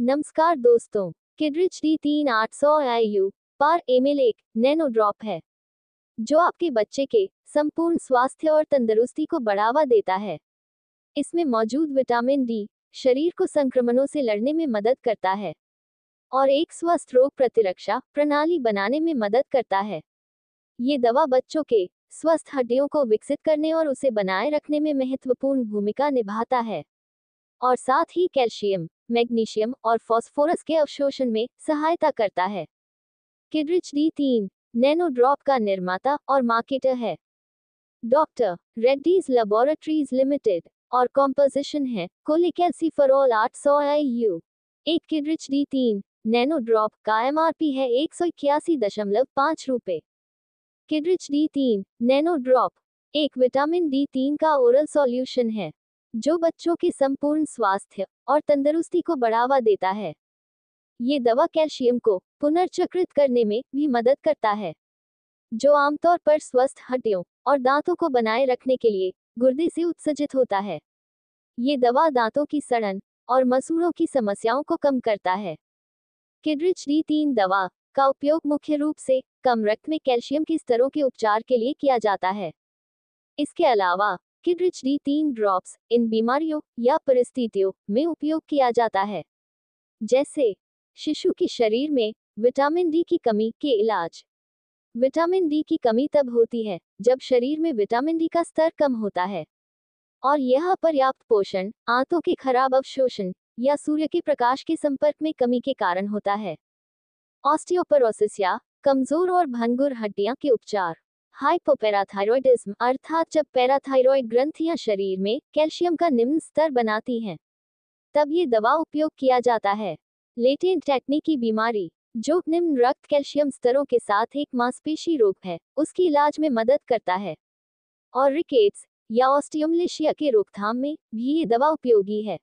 नमस्कार दोस्तों किडरिच डी तीन आठ सौ आई यू पर एम एल एक नैनो ड्रॉप है जो आपके बच्चे के संपूर्ण स्वास्थ्य और तंदुरुस्ती को बढ़ावा देता है इसमें मौजूद विटामिन डी शरीर को संक्रमणों से लड़ने में मदद करता है और एक स्वस्थ रोग प्रतिरक्षा प्रणाली बनाने में मदद करता है ये दवा बच्चों के स्वस्थ हड्डियों को विकसित करने और उसे बनाए रखने में महत्वपूर्ण भूमिका निभाता है और साथ ही कैल्शियम मैग्नीशियम और फास्फोरस के अवशोषण में सहायता करता है किडरिच डी तीन नैनो ड्रॉप का निर्माता और मार्केटर है डॉक्टर रेड्डीज लेबोरेटरीज लिमिटेड और कॉम्पोजिशन है कोलिकैल्सीफरॉल आठ सौ आई यू एक किडरिच डी तीन नैनो ड्रॉप का एम आर पी है एक सौ इक्यासी दशमलव पाँच रुपये किडरिच डी तीन नैनो ड्रॉप एक विटामिन डी तीन का ओरल सॉल्यूशन है जो बच्चों के संपूर्ण स्वास्थ्य और तंदुरुस्ती को बढ़ावा देता है ये दवा कैल्शियम को पुनर्चक्रित करने में भी मदद करता है जो आमतौर पर स्वस्थ हड्डियों और दांतों को बनाए रखने के लिए गुर्दे से उत्सर्जित होता है ये दवा दांतों की सड़न और मसूड़ों की समस्याओं को कम करता है किड्रिच डी तीन दवा का उपयोग मुख्य रूप से कम रक्त में कैल्शियम के स्तरों के उपचार के लिए किया जाता है इसके अलावा किड्रिच डी तीन ड्रॉप्स इन बीमारियों या परिस्थितियों में उपयोग किया जाता है जैसे शिशु के शरीर में विटामिन डी की कमी के इलाज विटामिन डी की कमी तब होती है जब शरीर में विटामिन डी का स्तर कम होता है और यह अपर्याप्त पोषण आंतों के खराब अवशोषण या सूर्य के प्रकाश के संपर्क में कमी के कारण होता है ऑस्टियोपरोसिस या कमजोर और भंगुर हड्डियां के उपचार हाइपोपेराथायरॉयडिज्म अर्थात जब पैराथायरॉयड ग्रंथियां शरीर में कैल्शियम का निम्न स्तर बनाती हैं तब ये दवा उपयोग किया जाता है लेटेंट टैटनी की बीमारी जो निम्न रक्त कैल्शियम स्तरों के साथ एक मांसपेशी रोग है उसकी इलाज में मदद करता है और रिकेट्स या ऑस्टियोमलेशिया के रोकथाम में भी ये दवा उपयोगी है